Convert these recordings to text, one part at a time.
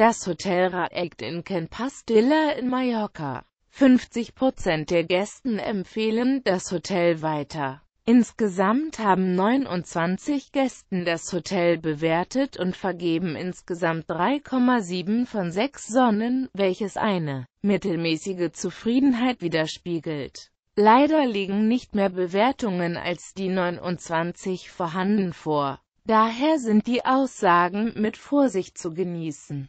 Das Hotel Raect in Can Pastilla in Mallorca. 50% der Gästen empfehlen das Hotel weiter. Insgesamt haben 29 Gästen das Hotel bewertet und vergeben insgesamt 3,7 von 6 Sonnen, welches eine mittelmäßige Zufriedenheit widerspiegelt. Leider liegen nicht mehr Bewertungen als die 29 vorhanden vor. Daher sind die Aussagen mit Vorsicht zu genießen.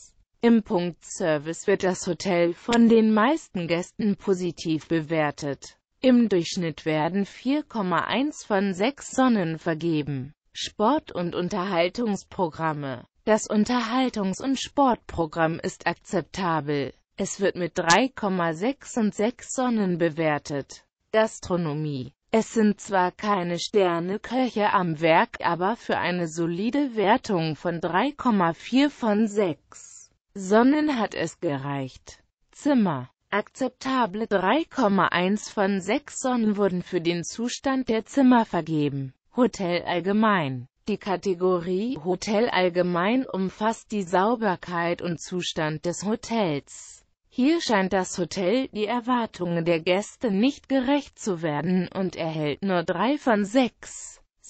im Punkt Service wird das Hotel von den meisten Gästen positiv bewertet. Im Durchschnitt werden 4,1 von 6 Sonnen vergeben. Sport- und Unterhaltungsprogramme Das Unterhaltungs- und Sportprogramm ist akzeptabel. Es wird mit 3,6 und 6 Sonnen bewertet. Gastronomie es sind zwar keine Sterneköche am Werk, aber für eine solide Wertung von 3,4 von 6. Sonnen hat es gereicht. Zimmer. Akzeptable 3,1 von 6 Sonnen wurden für den Zustand der Zimmer vergeben. Hotel allgemein. Die Kategorie Hotel allgemein umfasst die Sauberkeit und Zustand des Hotels. Hier scheint das Hotel die Erwartungen der Gäste nicht gerecht zu werden und erhält nur 3 von 6.